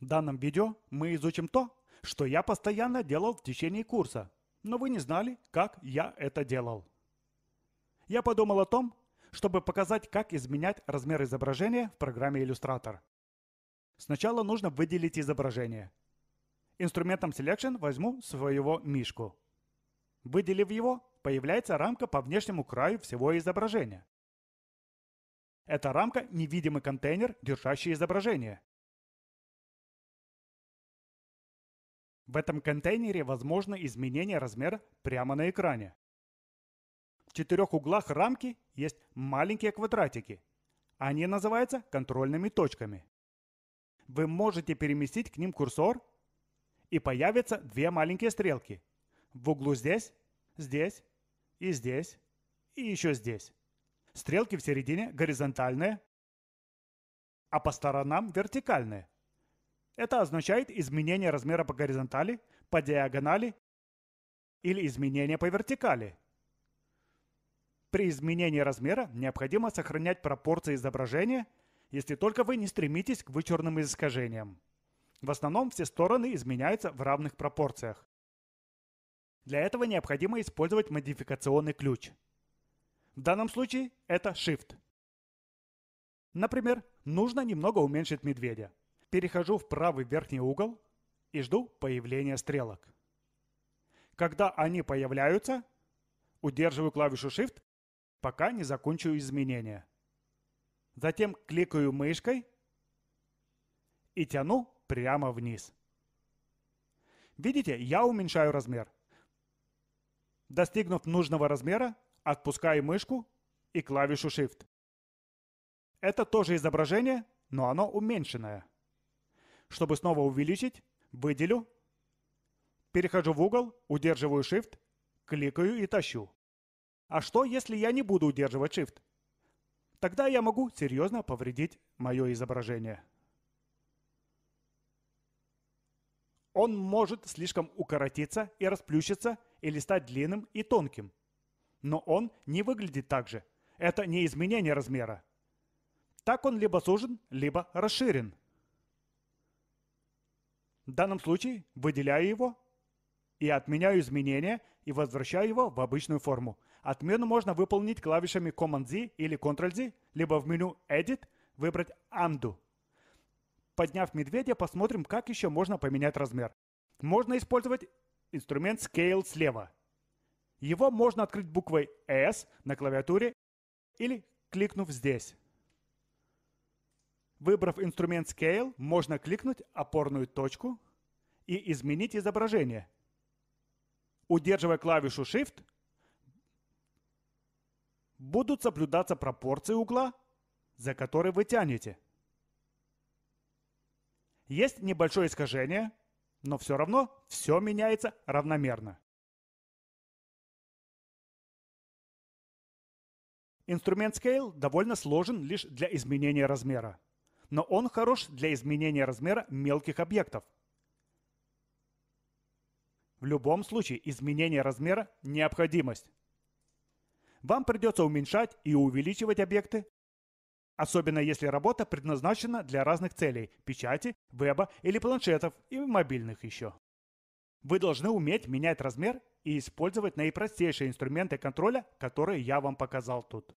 В данном видео мы изучим то, что я постоянно делал в течение курса, но вы не знали, как я это делал. Я подумал о том, чтобы показать, как изменять размер изображения в программе Illustrator. Сначала нужно выделить изображение. Инструментом Selection возьму своего мишку. Выделив его, появляется рамка по внешнему краю всего изображения. Эта рамка – невидимый контейнер, держащий изображение. В этом контейнере возможно изменение размера прямо на экране. В четырех углах рамки есть маленькие квадратики. Они называются контрольными точками. Вы можете переместить к ним курсор, и появятся две маленькие стрелки. В углу здесь, здесь и здесь, и еще здесь. Стрелки в середине горизонтальные, а по сторонам вертикальные – это означает изменение размера по горизонтали, по диагонали или изменение по вертикали. При изменении размера необходимо сохранять пропорции изображения, если только вы не стремитесь к вычурным искажениям. В основном все стороны изменяются в равных пропорциях. Для этого необходимо использовать модификационный ключ. В данном случае это Shift. Например, нужно немного уменьшить медведя. Перехожу в правый верхний угол и жду появления стрелок. Когда они появляются, удерживаю клавишу Shift, пока не закончу изменения. Затем кликаю мышкой и тяну прямо вниз. Видите, я уменьшаю размер. Достигнув нужного размера, отпускаю мышку и клавишу Shift. Это тоже изображение, но оно уменьшенное. Чтобы снова увеличить, выделю, перехожу в угол, удерживаю Shift, кликаю и тащу. А что, если я не буду удерживать Shift? Тогда я могу серьезно повредить мое изображение. Он может слишком укоротиться и расплющиться или стать длинным и тонким. Но он не выглядит так же. Это не изменение размера. Так он либо сужен, либо расширен. В данном случае выделяю его и отменяю изменения и возвращаю его в обычную форму. Отмену можно выполнить клавишами Command-Z или Ctrl-Z, либо в меню Edit выбрать Undo. Подняв медведя, посмотрим, как еще можно поменять размер. Можно использовать инструмент Scale слева. Его можно открыть буквой S на клавиатуре или кликнув здесь. Выбрав инструмент Scale, можно кликнуть опорную точку и изменить изображение. Удерживая клавишу Shift, будут соблюдаться пропорции угла, за который вы тянете. Есть небольшое искажение, но все равно все меняется равномерно. Инструмент Scale довольно сложен лишь для изменения размера но он хорош для изменения размера мелких объектов. В любом случае изменение размера – необходимость. Вам придется уменьшать и увеличивать объекты, особенно если работа предназначена для разных целей – печати, веба или планшетов и мобильных еще. Вы должны уметь менять размер и использовать наипростейшие инструменты контроля, которые я вам показал тут.